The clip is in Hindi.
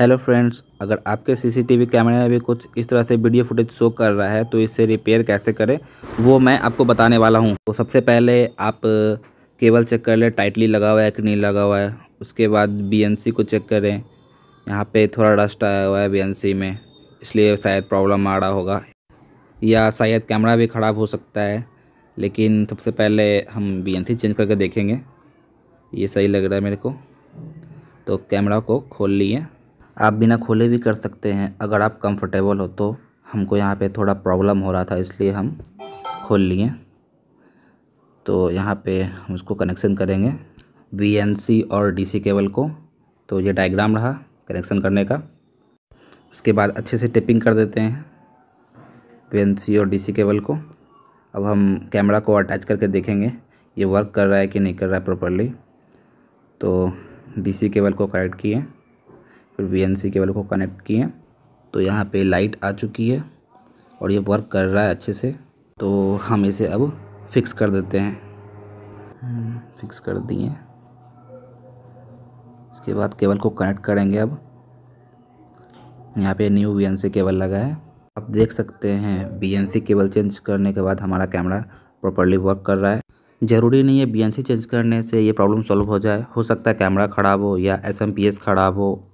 हेलो फ्रेंड्स अगर आपके सीसीटीवी कैमरे में भी कुछ इस तरह से वीडियो फुटेज शो कर रहा है तो इससे रिपेयर कैसे करें वो मैं आपको बताने वाला हूँ तो सबसे पहले आप केबल चेक कर लें टाइटली लगा हुआ है कि नहीं लगा हुआ है उसके बाद बीएनसी को चेक करें यहाँ पे थोड़ा डस्ट आया हुआ है बीएनसी में इसलिए शायद प्रॉब्लम आ रहा होगा या शायद कैमरा भी ख़राब हो सकता है लेकिन सबसे पहले हम बी चेंज करके देखेंगे ये सही लग रहा है मेरे को तो कैमरा को खोल लिए आप बिना खोले भी कर सकते हैं अगर आप कंफर्टेबल हो तो हमको यहाँ पे थोड़ा प्रॉब्लम हो रहा था इसलिए हम खोल लिए तो यहाँ पे हम उसको कनेक्शन करेंगे वी और डी केबल को तो ये डायग्राम रहा कनेक्शन करने का उसके बाद अच्छे से टेपिंग कर देते हैं वी और डी केबल को अब हम कैमरा को अटैच करके देखेंगे ये वर्क कर रहा है कि नहीं कर रहा है प्रॉपरली तो डी केबल को कनेक्ट किए फिर वी केबल को कनेक्ट किए तो यहाँ पे लाइट आ चुकी है और ये वर्क कर रहा है अच्छे से तो हम इसे अब फिक्स कर देते हैं फिक्स हम्म, कर दिए इसके बाद केबल को कनेक्ट करेंगे अब यहाँ पे न्यू वी केबल लगा है आप देख सकते हैं बी केबल चेंज करने के बाद हमारा कैमरा प्रॉपरली वर्क कर रहा है ज़रूरी नहीं है बी चेंज करने से ये प्रॉब्लम सॉल्व हो जाए हो सकता है कैमरा ख़राब हो या एस खराब हो